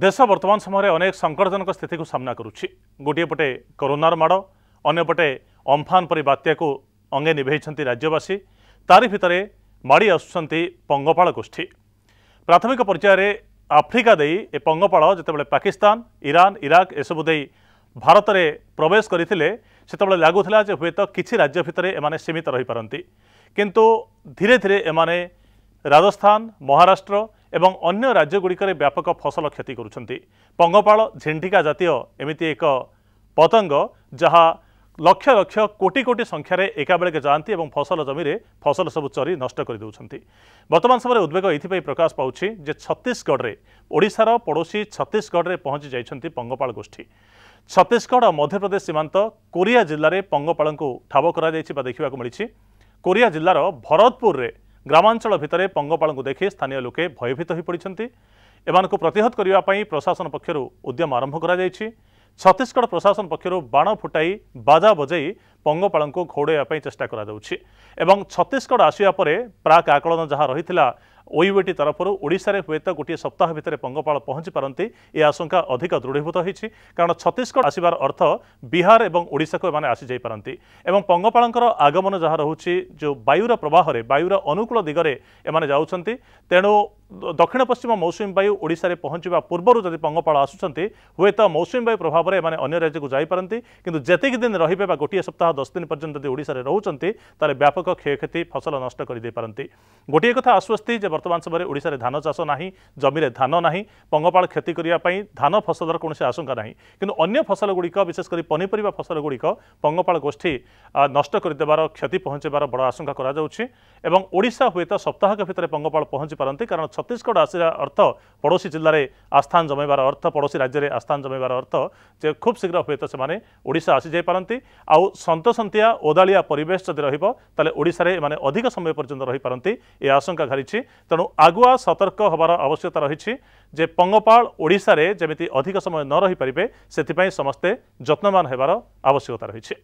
ଦେଶ ବର୍ତ୍ତମାନ ସମୟରେ ଅନେକ ସଙ୍କଟଜନକ ସ୍ଥିତିକୁ ସାମ୍ନା କରୁଛି ଗୋଟିଏ ପଟେ କରୋନାର ମାଡ଼ ଅନ୍ୟପଟେ ଅମ୍ଫାନ ପରି ବାତ୍ୟାକୁ ଅଙ୍ଗେ ନିଭେଇଛନ୍ତି ରାଜ୍ୟବାସୀ ତାରି ଭିତରେ ମାଡ଼ି ଆସୁଛନ୍ତି ପଙ୍ଗପାଳ ଗୋଷ୍ଠୀ ପ୍ରାଥମିକ ପର୍ଯ୍ୟାୟରେ ଆଫ୍ରିକା ଦେଇ ଏ ପଙ୍ଗପାଳ ଯେତେବେଳେ ପାକିସ୍ତାନ ଇରାନ ଇରାକ ଏସବୁ ଦେଇ ଭାରତରେ ପ୍ରବେଶ କରିଥିଲେ ସେତେବେଳେ ଲାଗୁଥିଲା ଯେ ହୁଏତ କିଛି ରାଜ୍ୟ ଭିତରେ ଏମାନେ ସୀମିତ ରହିପାରନ୍ତି କିନ୍ତୁ ଧୀରେ ଧୀରେ ଏମାନେ ରାଜସ୍ଥାନ ମହାରାଷ୍ଟ୍ର ଏବଂ ଅନ୍ୟ ରାଜ୍ୟଗୁଡ଼ିକରେ ବ୍ୟାପକ ଫସଲ କ୍ଷତି କରୁଛନ୍ତି ପଙ୍ଗପାଳ ଝେଣ୍ଟିକା ଜାତୀୟ ଏମିତି ଏକ ପତଙ୍ଗ ଯାହା ଲକ୍ଷ ଲକ୍ଷ କୋଟି କୋଟି ସଂଖ୍ୟାରେ ଏକାବେଳକେ ଯାଆନ୍ତି ଏବଂ ଫସଲ ଜମିରେ ଫସଲ ସବୁ ଚରି ନଷ୍ଟ କରିଦେଉଛନ୍ତି ବର୍ତ୍ତମାନ ସମୟରେ ଉଦ୍ବେଗ ଏଥିପାଇଁ ପ୍ରକାଶ ପାଉଛି ଯେ ଛତିଶଗଡ଼ରେ ଓଡ଼ିଶାର ପଡ଼ୋଶୀ ଛତିଶଗଡ଼ରେ ପହଞ୍ଚି ଯାଇଛନ୍ତି ପଙ୍ଗପାଳ ଗୋଷ୍ଠୀ ଛତିଶଗଡ଼ ମଧ୍ୟପ୍ରଦେଶ ସୀମାନ୍ତ କୋରିଆ ଜିଲ୍ଲାରେ ପଙ୍ଗପାଳଙ୍କୁ ଠାବ କରାଯାଇଛି ବା ଦେଖିବାକୁ ମିଳିଛି କୋରିଆ ଜିଲ୍ଲାର ଭରତପୁରରେ ଗ୍ରାମାଞ୍ଚଳ ଭିତରେ ପଙ୍ଗପାଳଙ୍କୁ ଦେଖି ସ୍ଥାନୀୟ ଲୋକେ ଭୟଭୀତ ହୋଇ ପଡ଼ିଛନ୍ତି ଏମାନଙ୍କୁ ପ୍ରତିହତ କରିବା ପାଇଁ ପ୍ରଶାସନ ପକ୍ଷରୁ ଉଦ୍ୟମ ଆରମ୍ଭ କରାଯାଇଛି ଛତିଶଗଡ଼ ପ୍ରଶାସନ ପକ୍ଷରୁ ବାଣ ଫୁଟାଇ ବାଜା ବଜାଇ ପଙ୍ଗପାଳଙ୍କୁ ଘୋଡ଼ାଇବା ପାଇଁ ଚେଷ୍ଟା କରାଯାଉଛି ଏବଂ ଛତିଶଗଡ଼ ଆସିବା ପରେ ପ୍ରାକ୍ ଆକଳନ ଯାହା ରହିଥିଲା ଓଇଓଟି ତରଫରୁ ଓଡ଼ିଶାରେ ହୁଏତ ଗୋଟିଏ ସପ୍ତାହ ଭିତରେ ପଙ୍ଗପାଳ ପହଞ୍ଚିପାରନ୍ତି ଏ ଆଶଙ୍କା ଅଧିକ ଦୃଢ଼ୀଭୂତ ହୋଇଛି କାରଣ ଛତିଶଗଡ଼ ଆସିବାର ଅର୍ଥ ବିହାର ଏବଂ ଓଡ଼ିଶାକୁ ଏମାନେ ଆସିଯାଇପାରନ୍ତି ଏବଂ ପଙ୍ଗପାଳଙ୍କର ଆଗମନ ଯାହା ରହୁଛି ଯେଉଁ ବାୟୁର ପ୍ରବାହରେ ବାୟୁର ଅନୁକୂଳ ଦିଗରେ ଏମାନେ ଯାଉଛନ୍ତି ତେଣୁ ଦକ୍ଷିଣ ପଶ୍ଚିମ ମୌସୁମୀ ବାୟୁ ଓଡ଼ିଶାରେ ପହଞ୍ଚିବା ପୂର୍ବରୁ ଯଦି ପଙ୍ଗପାଳ ଆସୁଛନ୍ତି ହୁଏତ ମୌସୁମୀ ବାୟୁ ପ୍ରଭାବରେ ଏମାନେ ଅନ୍ୟ ରାଜ୍ୟକୁ ଯାଇପାରନ୍ତି କିନ୍ତୁ ଯେତିକି ଦିନ ରହିବେ ବା ଗୋଟିଏ ସପ୍ତାହ ଦଶ ଦିନ ପର୍ଯ୍ୟନ୍ତ ଯଦି ଓଡ଼ିଶାରେ ରହୁଛନ୍ତି ତାହେଲେ ବ୍ୟାପକ କ୍ଷୟକ୍ଷତି ଫସଲ ନଷ୍ଟ କରିଦେଇପାରନ୍ତି ଗୋଟିଏ କଥା ଆଶ୍ୱସ୍ତି ଯେ ବର୍ତ୍ତମାନ ସମୟରେ ଓଡ଼ିଶାରେ ଧାନ ଚାଷ ନାହିଁ ଜମିରେ ଧାନ ନାହିଁ ପଙ୍ଗପାଳ କ୍ଷତି କରିବା ପାଇଁ ଧାନ ଫସଲର କୌଣସି ଆଶଙ୍କା ନାହିଁ କିନ୍ତୁ ଅନ୍ୟ ଫସଲଗୁଡ଼ିକ ବିଶେଷ କରି ପନିପରିବା ଫସଲଗୁଡ଼ିକ ପଙ୍ଗପାଳ ଗୋଷ୍ଠୀ ନଷ୍ଟ କରିଦେବାର କ୍ଷତି ପହଞ୍ଚାଇବାର ବଡ଼ ଆଶଙ୍କା କରାଯାଉଛି ଏବଂ ଓଡ଼ିଶା ହୁଏତ ସପ୍ତାହକ ଭିତରେ ପଙ୍ଗପାଳ ପହଞ୍ଚିପାରନ୍ତି କାରଣ ଛତିଶଗଡ଼ ଆସିବା ଅର୍ଥ ପଡ଼ୋଶୀ ଜିଲ୍ଲାରେ ଆସ୍ଥାନ ଜମାଇବାର ଅର୍ଥ ପଡ଼ୋଶୀ ରାଜ୍ୟରେ ଆସ୍ଥାନ ଜମାଇବାର ଅର୍ଥ ଯେ ଖୁବ୍ ଶୀଘ୍ର ହୁଏତ ସେମାନେ ଓଡ଼ିଶା ଆସିଯାଇପାରନ୍ତି ଆଉ ସନ୍ତସନ୍ତିଆ ଓଦାଳିଆ ପରିବେଶ ଯଦି ରହିବ ତାହେଲେ ଓଡ଼ିଶାରେ ଏମାନେ ଅଧିକ ସମୟ ପର୍ଯ୍ୟନ୍ତ ରହିପାରନ୍ତି ଏ ଆଶଙ୍କା ଘାରିଛି ତେଣୁ ଆଗୁଆ ସତର୍କ ହେବାର ଆବଶ୍ୟକତା ରହିଛି ଯେ ପଙ୍ଗପାଳ ଓଡ଼ିଶାରେ ଯେମିତି ଅଧିକ ସମୟ ନ ରହିପାରିବେ ସେଥିପାଇଁ ସମସ୍ତେ ଯତ୍ନବାନ ହେବାର ଆବଶ୍ୟକତା ରହିଛି